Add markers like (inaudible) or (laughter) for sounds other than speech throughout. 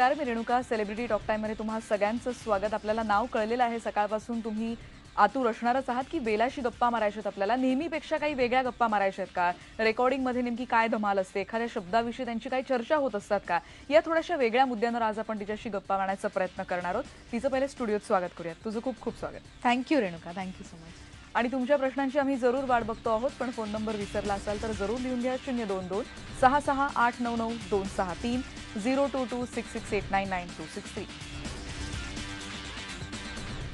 नमस्कार मी Renuka celebrity talk मध्ये तुम्हाला सगळ्यांचं स्वागत आपल्याला नाव कळलेलं आहे सकाळपासून तुम्ही आतूर असणारच आहात की बेलाशी गप्पा मारायच्यात आपल्याला नेहमीपेक्षा काही वेगळ्या गप्पा मारायच्या आहेत का रेकॉर्डिंगमध्ये नेमकी काय धमाल असते एखाद्या शब्दाविषयी त्यांची काही चर्चा होत असतात का या थोड्याशा वेगळ्या मुद्द्यांवर आज आपण तिच्याशी गप्पा मारण्याचा प्रयत्न करणार आहोत तिचं पहिले स्टुडिओत स्वागत करूयात तुझं खूप खूप स्वागत thank you Renuka thank you so much आणि तुमच्या प्रश्नांची आम्ही जरूर वाट बघतो आहोत पण फोन नंबर विसरला असाल तर जरूर लिहून घ्या शून्य दोन दोन सहा सहा आठ नऊ नऊ दोन सहा तीन zero two two six six eight nine nine two six three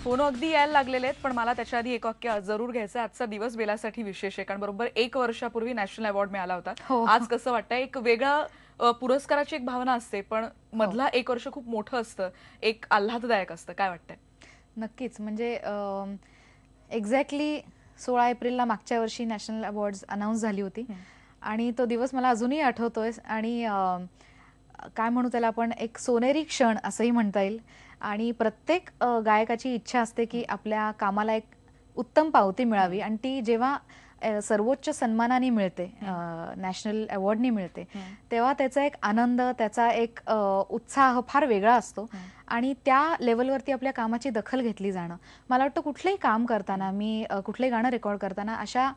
phone अगदी यायला लागलेले आहेत पण मला त्याच्या आधी एक वाक्य जरूर घ्यायचं आजचा दिवस बेलासाठी विशेष आहे कारण बरोबर एक वर्षापूर्वी नॅशनल अवॉर्ड मिळाला होता हो, हो. आज कसं वाटतं एक वेगळा पुरस्काराची एक भावना असते पण मधला हो. एक वर्ष खूप मोठं असतं एक आल्हाददायक असतं काय वाटतंय नक्कीच म्हणजे एक्झॅक्टली सोळा एप्रिलला मागच्या वर्षी नॅशनल अवॉर्ड अनाऊन्स झाली होती आणि तो दिवस मला अजूनही आठवतोय आणि काय म्हणू त्याला आपण एक सोनेरी क्षण असंही म्हणता येईल आणि प्रत्येक गायकाची इच्छा असते की आपल्या कामाला एक उत्तम पावती मिळावी आणि ती जेव्हा सर्वोच्च सन्मानाने मिळते नॅशनल अवॉर्डनी मिळते तेव्हा त्याचा एक आनंद त्याचा एक उत्साह फार वेगळा असतो आणि त्या लेवलवरती आपल्या कामाची दखल घेतली जाणं मला वाटतं कुठलंही काम करताना मी कुठलंही गाणं रेकॉर्ड करताना अशा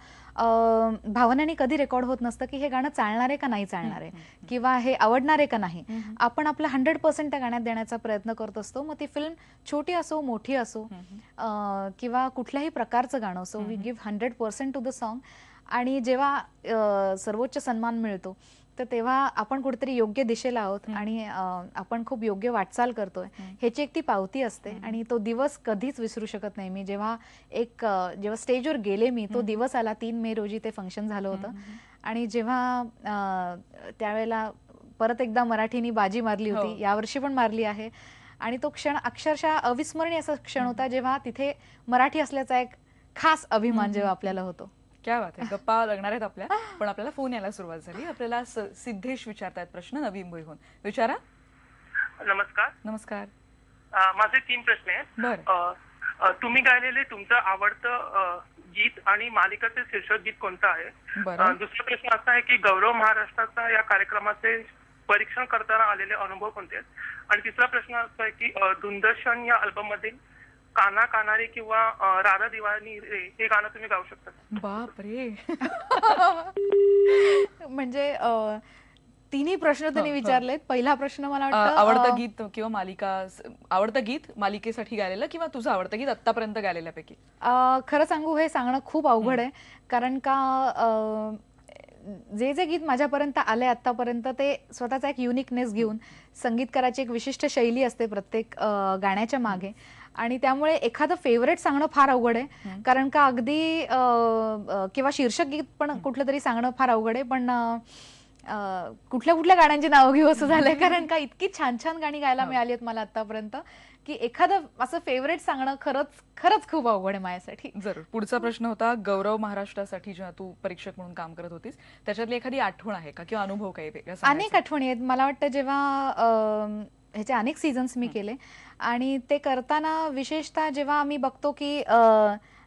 भावनाने कधी रेकॉर्ड होत नसतं की हे गाणं चालणार आहे का नाही चालणार आहे किंवा हे आवडणार आहे का नाही आपण आपलं हंड्रेड पर्सेंट त्या गाण्यात देण्याचा प्रयत्न करत असतो मग ती फिल्म छोटी असो मोठी असो किंवा कुठल्याही प्रकारचं गाणं असो we give hundred percent to the song आणि जेव्हा सर्वोच्च सन्मान मिळतो तर तेव्हा आपण कुठेतरी योग्य दिशेला आहोत आणि आपण खूप योग्य वाटचाल करतोय ह्याची एक ती पावती असते आणि तो दिवस कधीच विसरू शकत नाही मी जेव्हा एक जेव्हा स्टेजवर गेले मी तो दिवस आला तीन मे रोजी ते फंक्शन झालं होतं आणि जेव्हा त्यावेळेला परत एकदा मराठीनी बाजी मारली होती हो. यावर्षी पण मारली आहे आणि तो क्षण अक्षरशः अविस्मरणीय असा क्षण होता जेव्हा तिथे मराठी असल्याचा एक खास अभिमान जेव्हा आपल्याला होतो क्या बात आहे गप्पा लागणार आहेत आपल्या पण आपल्याला फोन यायला सुरुवात झाली आपल्याला सिद्धेश विचारतायत प्रश्न नवीन विचारा नमस्कार नमस्कार माझे तीन प्रश्न आहेत तुम्ही गायलेले तुमचं आवडतं गीत आणि मालिकाचे शीर्षक गीत कोणतं आहे दुसरा प्रश्न असा आहे की गौरव महाराष्ट्राचा या कार्यक्रमाचे परीक्षण करताना आलेले अनुभव कोणते आहेत आणि तिसरा प्रश्न असा आहे की धुंदर्शन या अल्बम मधील काना कानारे किंवा राधा दिवाणी रे हे गाणं तुम्ही गाऊ शकता बाप रे म्हणजे तिन्ही प्रश्न त्यांनी विचारलेत पहिला प्रश्न मला वाटतं आवडतं गीत किंवा मालिका आवडतं गीत मालिकेसाठी गायलेलं किंवा तुझं आवडतं गीत आतापर्यंत गायलेल्यापैकी खरं सांगू हे सांगणं खूप अवघड आहे कारण का जे जे गीत माझ्यापर्यंत आले आतापर्यंत ते स्वतःचा एक युनिकनेस घेऊन संगीतकाराची एक विशिष्ट शैली असते प्रत्येक गाण्याच्या मागे आणि त्यामुळे एखादं फेवरेट सांगणं फार अवघड आहे कारण का अगदी किंवा शीर्षक गीत पण कुठलं तरी सांगणं फार अवघड आहे पण कुठल्या कुठल्या गाण्यांची नावं घेऊ असं झालंय (laughs) कारण का इतकी छान छान गाणी गायला हो. मिळाली आहेत मला आतापर्यंत की एखादं असं फेवरेट सांगणं खरंच खरंच खूप अवघड आहे माझ्यासाठी जरूर पुढचा प्रश्न होता गौरव महाराष्ट्रासाठी जेव्हा तू परीक्षक म्हणून काम करत होतीस त्याच्यातली एखादी आठवण आहे का किंवा अनुभव काही अनेक आठवणी आहेत मला वाटतं जेव्हा ह्याचे अनेक सीझन्स मी केले आणि ते करताना विशेषतः जेव्हा आम्ही बघतो की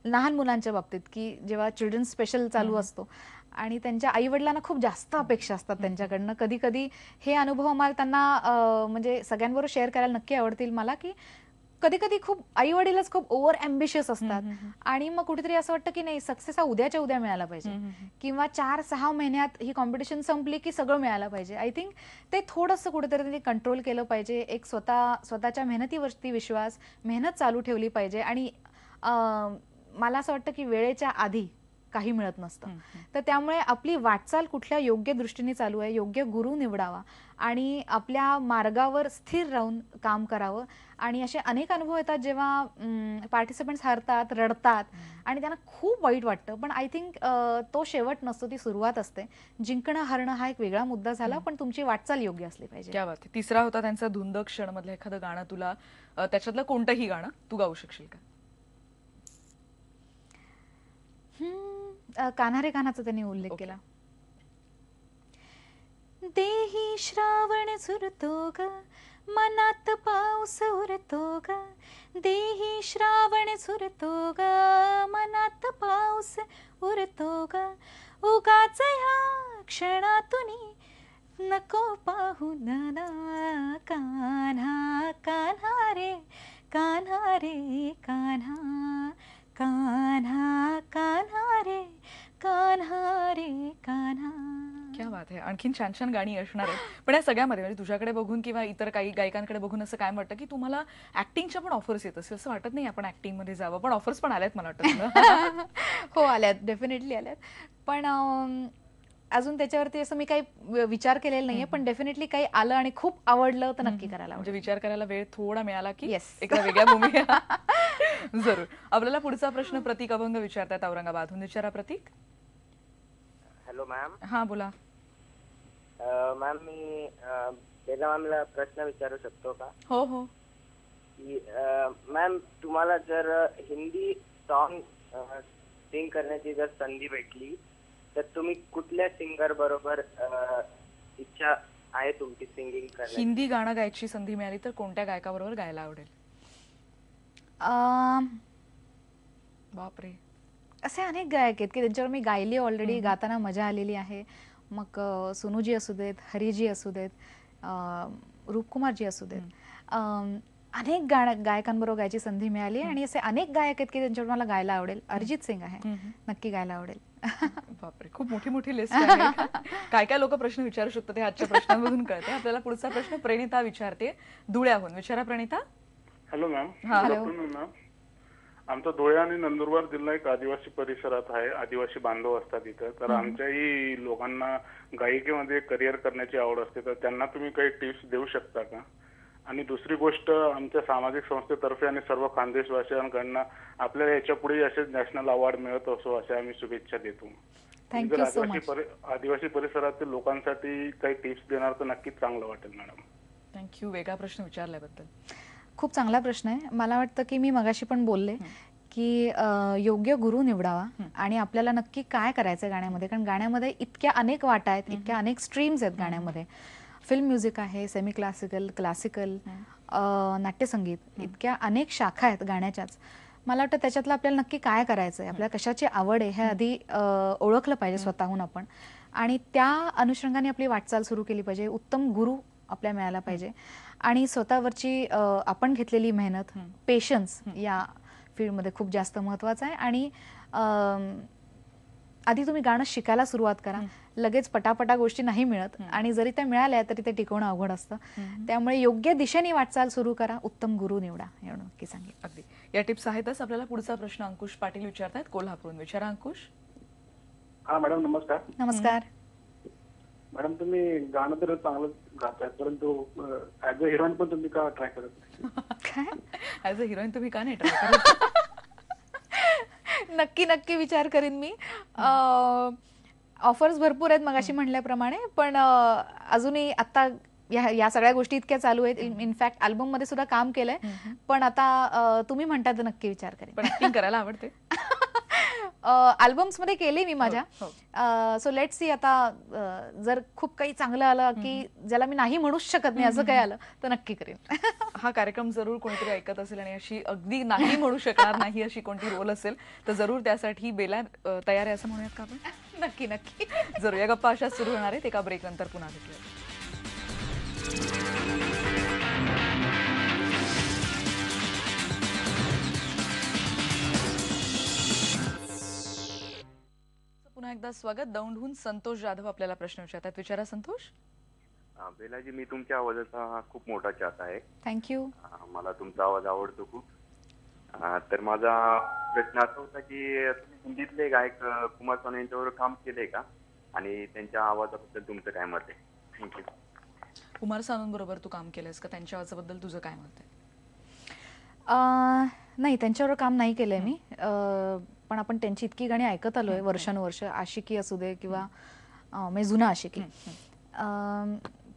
लहान मुलांच्या बाबतीत की जेव्हा चिल्ड्रन स्पेशल चालू असतो आणि त्यांच्या आई वडिलांना खूप जास्त अपेक्षा असतात त्यांच्याकडनं कधी कधी हे अनुभव आम्हाला त्यांना म्हणजे सगळ्यांबरोबर शेअर करायला नक्की आवडतील मला की कधी कधी खूप आई वडीलच खूप ओव्हर अम्बिशियस असतात आणि मग कुठेतरी असं वाटतं की नाही सक्सेस हा उद्याच्या उद्या मिळाला पाहिजे किंवा चार सहा महिन्यात ही कॉम्पिटिशन संपली की सगळं मिळालं पाहिजे आय थिंक ते थोडंसं कुठेतरी त्यांनी कंट्रोल केलं पाहिजे एक स्वतः स्वतःच्या मेहनतीवरती विश्वास मेहनत चालू ठेवली पाहिजे आणि मला असं वाटतं की वेळेच्या आधी काही मिळत नसतं तर त्यामुळे आपली वाटचाल कुठल्या योग्य दृष्टीने चालू आहे योग्य गुरु निवडावा आणि आपल्या मार्गावर स्थिर राहून काम करावं आणि असे अनेक अनुभव येतात जेव्हा पार्टिसिपंट्स हरतात रडतात आणि त्यांना खूप वाईट वाटतं पण आय थिंक तो शेवट नसतो ती सुरुवात असते जिंकणं हरणं हा एक वेगळा मुद्दा झाला पण तुमची वाटचाल योग्य असली पाहिजे तिसरा होता त्यांचा धुंद क्षण मधलं एखादं गाणं तुला त्याच्यातलं कोणतंही गाणं तू गाऊ शकशील का कान्हारे कानाचा त्यांनी उल्लेख केला देही श्रावण झुरतो ग मनात पाऊस उरतो ग देही श्रावण झुरतो ग मनात पाऊस उरतो ग उगाच ह्या क्षणातून नको पाहू ना कान्हा कान्हा रे कान्हा रे कान्हा आणखीन छान छान गाणी असणार आहेत पण या सगळ्यामध्ये म्हणजे तुझ्याकडे बघून किंवा इतर काही गायकांकडे बघून असं काय वाटतं की तुम्हाला ऍक्टिंगच्या पण ऑफर्स येत असतील असं वाटत नाही आपण ऍक्टिंग मध्ये जावं पण ऑफर्स पण आल्यात मला वाटतं (laughs) हो आल्यात डेफिनेटली आल्यात पण अजून त्याच्यावरती असं मी काही विचार केलेला नाहीये पण डेफिनेटली काही आलं आणि खूप आवडलं तर नक्की करायला म्हणजे विचार करायला वेळ थोडा मिळाला की येस एका वेगळ्या भूमिका (laughs) जरूर आपल्याला पुढचा प्रश्न प्रतीक अभंग विचारतात औरंगाबादहून विचारा प्रतीक हॅलो मॅम हा बोला मॅम मी बेला मॅमला प्रश्न विचारू शकतो का हो हो मॅम तुम्हाला जर हिंदी सॉन्ग सिंग करण्याची जर संधी भेटली तर तुम्ही कुठल्या सिंगर बरोबर इच्छा आहे तुमची सिंगिंग करण्याची हिंदी गाणं गायची संधी मिळाली तर कोणत्या गायकाबरोबर गायला आवडेल अं, बापरे असे अनेक गायक आहेत की त्यांच्यावर मी गायली ऑलरेडी गाताना मजा आलेली आहे मग सोनूजी असू देत हरिजी असू देत रूपकुमारजी असू देत अनेक गाण गायकांबरोबर गायची संधी मिळाली आणि असे अनेक गायक आहेत की त्यांच्यावर मला गायला आवडेल अरिजित सिंग आहे नक्की गायला आवडेल (laughs) बापरे खूप मोठी मोठी लिस्ट (laughs) काय काय लोक प्रश्न विचारू शकतात हे आजच्या प्रश्नांमधून कळते आपल्याला पुढचा प्रश्न प्रणिता विचारते धुळ्याहून विचारा प्रणिता हॅलो मॅम हॅलो आमचा धुळे आणि नंदुरबार जिल्हा एक आदिवासी परिसरात आहे आदिवासी बांधव असतात इथं तर आमच्याही लोकांना गायिकेमध्ये करिअर करण्याची आवड असते तर त्यांना तुम्ही काही टिप्स देऊ शकता का आणि दुसरी गोष्ट आमच्या सामाजिक संस्थेतर्फे आणि सर्व खानदेशवासियांकडनं आपल्याला याच्या पुढे असेच नॅशनल अवॉर्ड मिळत असो अशा आम्ही शुभेच्छा देतो जर आदिवासी आदिवासी परिसरातील लोकांसाठी काही टिप्स देणार तर नक्कीच चांगलं वाटेल मॅडम थँक्यू वेगळा प्रश्न विचारल्याबद्दल खूप चांगला प्रश्न आहे मला वाटतं की मी मगाशी पण बोलले की योग्य गुरु निवडावा आणि आपल्याला नक्की काय करायचं गाण्यामध्ये कारण गाण्यामध्ये इतक्या अनेक वाटा आहेत इतक्या अनेक स्ट्रीम्स आहेत गाण्यामध्ये फिल्म म्युझिक आहे सेमी क्लासिकल क्लासिकल नाट्यसंगीत इतक्या अनेक शाखा आहेत गाण्याच्याच मला वाटतं त्याच्यातलं आपल्याला नक्की काय करायचं आहे आपल्याला कशाची आवड आहे हे आधी ओळखलं पाहिजे स्वतःहून आपण आणि त्या अनुषंगाने आपली वाटचाल सुरू केली पाहिजे उत्तम गुरु आपल्या मिळायला पाहिजे आणि स्वतःवरची आपण घेतलेली मेहनत पेशन्स या फील्डमध्ये खूप जास्त महत्वाचं आहे आणि आधी तुम्ही गाणं शिकायला सुरुवात करा लगेच पटापटा गोष्टी नाही मिळत आणि जरी त्या मिळाल्या तरी ते टिकवणं अवघड असतं त्यामुळे योग्य दिशेने वाटचाल सुरू करा उत्तम गुरु निवडा एवढं नक्की सांगेल अगदी या टिप्स आहेतच आपल्याला पुढचा प्रश्न अंकुश पाटील विचारतायत कोल्हापूरून विचारा अंकुश हा मॅडम नमस्कार नमस्कार मॅडम तुम्ही गाणं तर चांगलं गाताय परंतु ऍज अ हिरोईन पण तुम्ही का ट्राय करत काय ऍज अ हिरोईन तुम्ही का नाही ट्राय करत (laughs) नक्की नक्की विचार करीन मी ऑफर्स भरपूर आहेत मगाशी म्हणल्याप्रमाणे पण अजूनही आता या सगळ्या गोष्टी इतक्या चालू आहेत इनफॅक्ट अल्बम मध्ये सुद्धा काम केलंय पण आता तुम्ही म्हणता तर नक्की विचार करेन पण करायला आवडते अल्बम्स मध्ये केले मी हो, माझ्या सो लेट सी आता जर खूप काही चांगलं आलं की ज्याला मी नाही म्हणूच शकत नाही असं काही आलं तर नक्की करेन (laughs) हा कार्यक्रम जरूर कोणतरी ऐकत असेल आणि अशी अगदी नाही म्हणू शकणार नाही अशी कोणती रोल असेल तर जरूर त्यासाठी बेला तयार आहे असं म्हणूयात का आपण नक्की नक्की जरूर या गप्पा अशा सुरू होणार आहेत एका ब्रेक नंतर पुन्हा भेटूया पुन्हा एकदा स्वागत दौंडहून संतोष जाधव आपल्याला प्रश्न विचारतात विचारा संतोष बेलाजी मी तुमच्या आवाजाचा खूप मोठा चाहता आहे थँक्यू मला तुमचा आवाज आवडतो खूप तर माझा प्रश्न असा होता की तुम्ही हिंदीतले गायक कुमार स्वामी यांच्यावर काम केले का आणि त्यांच्या आवाजाबद्दल तुमचं काय मत आहे थँक्यू कुमार सानूंबरोबर तू काम केलंस का त्यांच्या आवाजाबद्दल तुझं काय मत आहे नाही त्यांच्यावर काम नाही केलंय मी पण आपण त्यांची इतकी गाणी ऐकत आलोय वर्षानुवर्ष आशिकी असू दे किंवा म्हणजे जुना आशिकी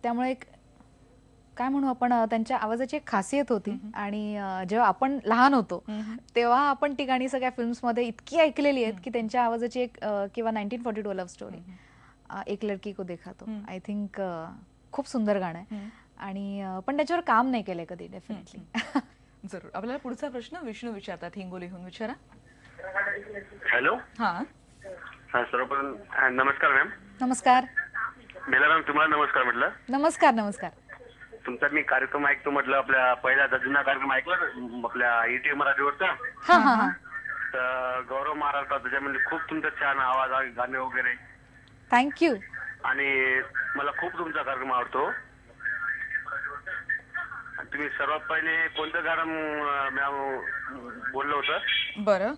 त्यामुळे एक काय म्हणू आपण त्यांच्या आवाजाची एक खासियत होती आणि जेव्हा आपण लहान होतो तेव्हा आपण ती गाणी सगळ्या मध्ये इतकी ऐकलेली आहेत की त्यांच्या आवाजाची एक किंवा nineteen forty two love story एक लडकी को देखा तो आय थिंक खूप सुंदर गाणं आहे आणि पण त्याच्यावर काम नाही केलंय कधी डेफिनेटली जरूर आपल्याला पुढचा प्रश्न विष्णू विचारतात हिंगोलीहून विचारा हॅलो हा सर सर्वप्रथम नमस्कार मॅम नमस्कार मेला मॅम तुम्हाला नमस्कार म्हटलं नमस्कार नमस्कार तुमचा मी कार्यक्रम ऐकतो म्हटलं आपल्या पहिला जुना कार्यक्रम ऐकला आपल्या ईटीएम मराठीवरचा तर गौरव महाराज त्याच्यामध्ये खूप तुमचा छान आवाज गाणे वगैरे थँक्यू आणि मला खूप तुमचा कार्यक्रम आवडतो तुम्ही सर्वात पहिले कोणतं गाणं बोललो मॅम होतं बरं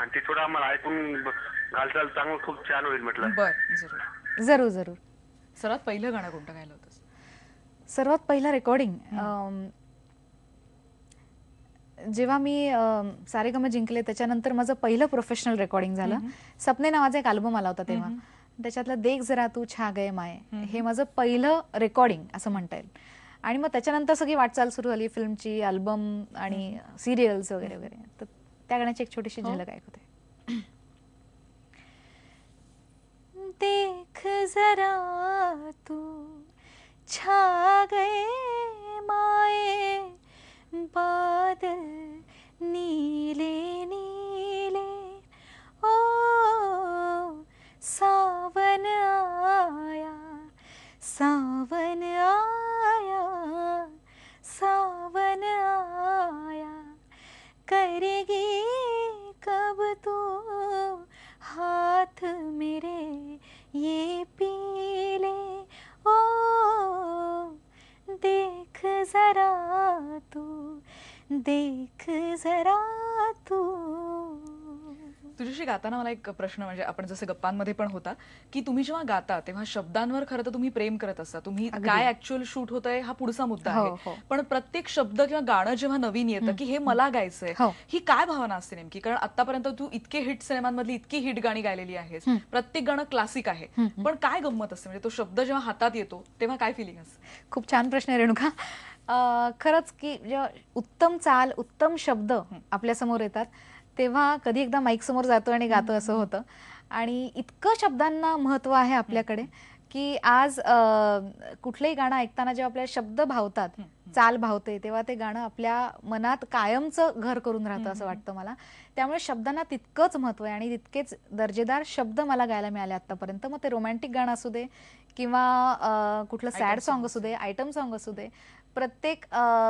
आणि ते थोडं आम्हाला ऐकून घालचाल चांगलं खूप छान होईल म्हटलं जरूर जरूर जरूर सर्वात पहिलं गाणं कोणतं गायलं होतं सर्वात पहिलं रेकॉर्डिंग जेव्हा मी सारेगम जिंकले त्याच्यानंतर माझं पहिलं प्रोफेशनल रेकॉर्डिंग झालं सपने नावाचा एक अल्बम आला होता तेव्हा त्याच्यातला देख जरा तू छा गे माय हे माझं पहिलं रेकॉर्डिंग असं म्हणता येईल आणि मग त्याच्यानंतर सगळी वाटचाल सुरू झाली फिल्मची अल्बम आणि सिरियल्स वगैरे वगैरे तर त्या गाण्याची एक छोटीशी हो. झलक ऐकते देख जरा तू छा गए माए तुझ्याशी गाताना मला एक प्रश्न म्हणजे आपण जसं गप्पांमध्ये पण होता की तुम्ही जेव्हा गाता तेव्हा शब्दांवर खरं तर तुम्ही प्रेम करत असता तुम्ही काय ऍक्च्युअल शूट होत आहे हा पुढचा मुद्दा हो, आहे हो. पण प्रत्येक शब्द किंवा गाणं जेव्हा नवीन येतं की हे मला गायचंय हो. ही काय भावना असते नेमकी कारण आतापर्यंत तू इतके हिट सिनेमांमधली इतकी हिट गाणी गायलेली आहेस प्रत्येक गाणं क्लासिक आहे पण काय गंमत असते म्हणजे तो शब्द जेव्हा हातात येतो तेव्हा काय फिलिंग असते खूप छान प्रश्न आहे रेणुका खरंच की उत्तम चाल उत्तम शब्द आपल्या समोर येतात तेव्हा कधी एकदा माईक समोर जातो आणि गातो असं होतं आणि इतकं शब्दांना महत्त्व आहे आपल्याकडे की आज कुठलंही गाणं ऐकताना जेव्हा आपल्या शब्द भावतात चाल भावते तेव्हा ते गाणं आपल्या मनात कायमचं घर करून राहतं असं वाटतं मला त्यामुळे शब्दांना तितकंच महत्व आहे आणि तितकेच दर्जेदार शब्द मला गायला मिळाले आतापर्यंत मग ते रोमॅन्टिक गाणं असू दे किंवा कुठलं सॅड सॉंग असू दे आयटम सॉंग असू दे प्रत्येक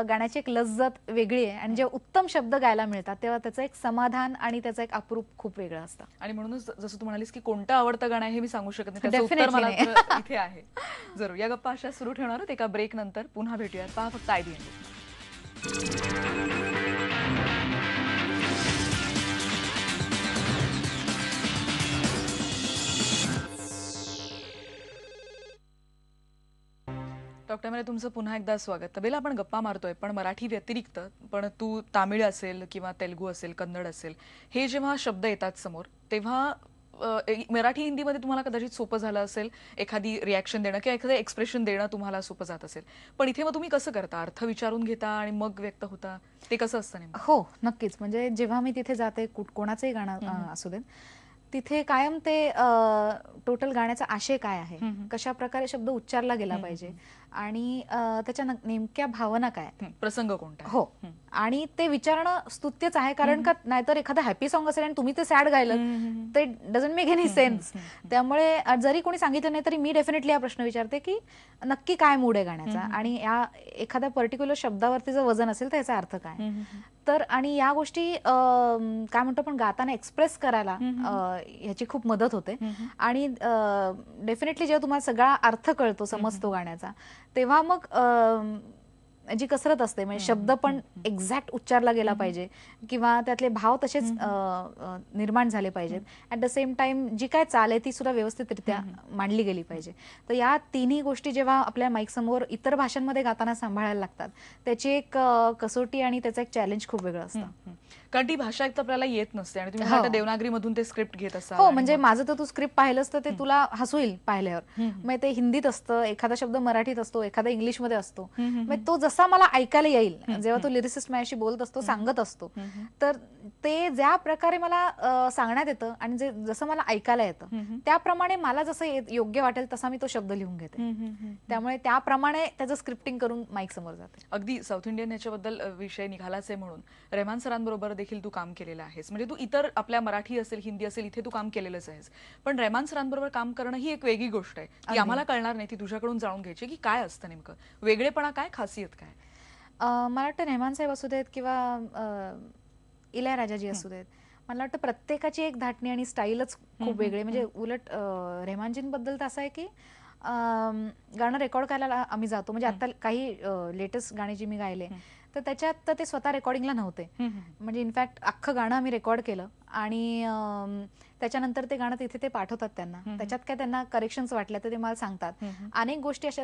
गाण्याची एक लज्जत वेगळी आहे आणि जेव्हा उत्तम शब्द गायला मिळतात तेव्हा त्याचं एक समाधान आणि त्याचं एक अप्रूप खूप वेगळं असतं आणि म्हणूनच जसं तू म्हणालीस की कोणतं आवडतं गाणं आहे हे मी सांगू शकत नाही इथे आहे जरूर या गप्पा अशा सुरू ठेवणार एका ब्रेक नंतर पुन्हा भेटूयात पहा फक्त आयडिया डॉक्टर मला तुमचं पुन्हा एकदा स्वागत तबेला आपण गप्पा मारतोय पण मराठी व्यतिरिक्त पण तू तामिळ असेल किंवा तेलगू असेल कन्नड असेल हे जेव्हा शब्द येतात समोर तेव्हा मराठी हिंदीमध्ये तुम्हाला कदाचित सोपं झालं असेल एखादी रिॲक्शन देणं किंवा एखादं एक्सप्रेशन देणं तुम्हाला सोपं जात असेल पण इथे मग तुम्ही कसं करता अर्थ विचारून घेता आणि मग व्यक्त होता ते कसं असतं हो नक्कीच म्हणजे जेव्हा मी तिथे जाते कोणाचंही गाणं असू दे तिथे कायम ते टोटल गाण्याचा आशय काय आहे कशा प्रकारे शब्द उच्चारला गेला पाहिजे आणि त्याच्या नेमक्या भावना काय प्रसंग कोणता हो आणि ते विचारणं स्तुत्यच आहे कारण का नाहीतर एखादं हॅपी सॉंग असेल आणि तुम्ही ते सॅड गायलं ते डझंट मेक एनी सेन्स त्यामुळे जरी कोणी सांगितलं नाही तरी मी डेफिनेटली हा प्रश्न विचारते की नक्की काय मूड आहे गाण्याचा आणि या एखाद्या पर्टिक्युलर शब्दावरती जर वजन असेल तर याचा अर्थ काय तर आणि या गोष्टी काय म्हणतो पण गाताना एक्सप्रेस करायला ह्याची खूप मदत होते आणि डेफिनेटली जेव्हा तुम्हाला सगळा अर्थ कळतो समजतो गाण्याचा तेव्हा मग जी कसरत असते म्हणजे शब्द पण एक्झॅक्ट उच्चारला गेला पाहिजे किंवा त्यातले भाव तसेच निर्माण झाले पाहिजेत ऍट द सेम टाइम जी काय चाल आहे ती सुद्धा व्यवस्थितरित्या मांडली गेली पाहिजे तर या तिन्ही गोष्टी जेव्हा आपल्या माईक समोर इतर भाषांमध्ये गाताना सांभाळायला लागतात त्याची एक कसोटी आणि त्याचं एक चॅलेंज खूप वेगळं असतं कारण ती भाषा एक आपल्याला येत नसते आणि तुम्ही आता हो. मधून ते स्क्रिप्ट घेत असतो हो म्हणजे माझं तर तू स्क्रिप्ट पाहिलंस तर ते तुला हसू येईल पाहिल्यावर मग ते हिंदीत असतं एखादा शब्द मराठीत असतो एखादा इंग्लिश मध्ये असतो मग तो जसा मला ऐकायला येईल जेव्हा तो लिरिसिस्ट माझ्याशी बोलत असतो सांगत असतो तर ते ज्या प्रकारे मला सांगण्यात येतं आणि जे जसं मला ऐकायला येतं त्याप्रमाणे मला जसं योग्य वाटेल तसा मी तो शब्द लिहून घेते त्यामुळे त्याप्रमाणे त्याचं स्क्रिप्टिंग करून माईक समोर जाते अगदी साऊथ इंडियन याच्याबद्दल विषय निघालाच आहे म्हणून रेहमान सरांबरोबर बरोबर देखील तू काम केलेलं आहेस म्हणजे तू इतर आपल्या मराठी असेल हिंदी असेल इथे तू काम केलेलंच आहेस पण रेमान सरांबरोबर काम करणं ही एक वेगळी गोष्ट आहे की आम्हाला कळणार नाही ती तुझ्याकडून जाणून घ्यायची की काय असतं नेमकं वेगळेपणा काय खासियत काय मला वाटतं रेहमान साहेब असू देत किंवा इलयराजाजी असू देत मला वाटतं प्रत्येकाची एक धाटणी आणि स्टाईलच खूप वेगळे म्हणजे उलट रेहमानजींबद्दल तर असं आहे की गाणं रेकॉर्ड करायला आम्ही जातो म्हणजे आता काही लेटेस्ट गाणी जी मी गायले तर त्याच्यात तर ते स्वतः रेकॉर्डिंगला नव्हते म्हणजे इनफॅक्ट अख्खं गाणं आम्ही रेकॉर्ड केलं आणि त्याच्यानंतर ते गाणं तिथे ते पाठवतात त्यांना त्याच्यात काय त्यांना करेक्शन वाटल्या तर ते मला सांगतात अनेक गोष्टी अशा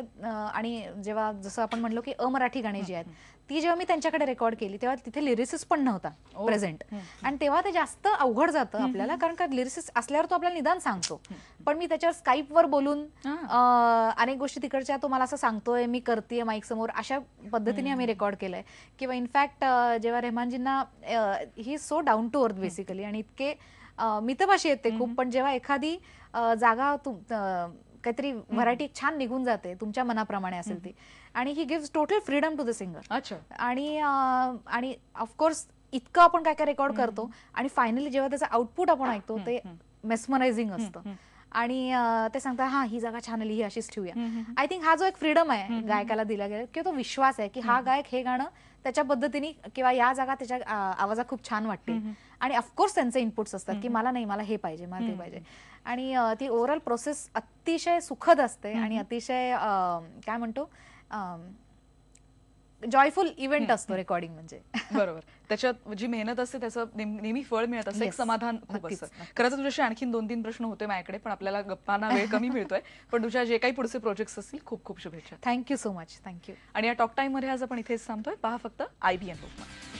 आणि जेव्हा जसं आपण म्हणलो की अमराठी गाणी जी आहेत ती जेव्हा मी त्यांच्याकडे रेकॉर्ड केली तेव्हा तिथे लिरिसिस पण नव्हता प्रेझेंट आणि तेव्हा ते जास्त अवघड जातं आपल्याला कारण का लिरिसिस असल्यावर तो आपल्याला निदान सांगतो पण मी त्याच्यावर वर बोलून अनेक गोष्टी तिकडच्या तो मला असं सांगतोय मी करते माईक समोर अशा पद्धतीने आम्ही रेकॉर्ड केलंय किंवा इनफॅक्ट जेव्हा रेहमानजींना he so down to earth basically आणि इतके मितभाषी येते खूप पण जेव्हा एखादी जागा तुम काहीतरी व्हरायटी छान निघून जाते तुमच्या मनाप्रमाणे असेल ती आणि he give total freedom to the singer आणि आणि ऑफकोर्स इतकं आपण काय काय रेकॉर्ड करतो आणि फायनली जेव्हा त्याचं आउटपुट आपण ऐकतो ते मेस्मरायझिंग असतं आणि ते सांगतात हा ही जागा छान आली ही अशीच ठेवूया आय थिंक हा जो एक फ्रीडम आहे गायकाला दिला गेला किंवा तो विश्वास आहे की हा गायक हे गाणं त्याच्या पद्धतीने किंवा या जागा त्याच्या आवाजात खूप छान वाटते आणि ऑफकोर्स त्यांचे इनपुट्स असतात की मला नाही मला हे पाहिजे मला ते पाहिजे आणि ती ओव्हरऑल प्रोसेस अतिशय सुखद असते आणि अतिशय काय म्हणतो जॉयफुल इव्हेंट असतो रेकॉर्डिंग म्हणजे (laughs) बरोबर त्याच्यात जी मेहनत असते त्याचं नेहमी फळ मिळत असतं एक समाधान खूप असतं खरं तर तुझ्याशी आणखी दोन तीन प्रश्न होते माझ्याकडे पण आपल्याला गप्पांना वेळ कमी मिळतोय (laughs) पण तुझ्या जे काही पुढचे प्रोजेक्ट असतील खूप खूप शुभेच्छा थँक्यू सो मच थँक्यू आणि या टॉक टाइम मध्ये आज आपण इथेच थांबतोय पहा फक्त आयबीएन लोकमत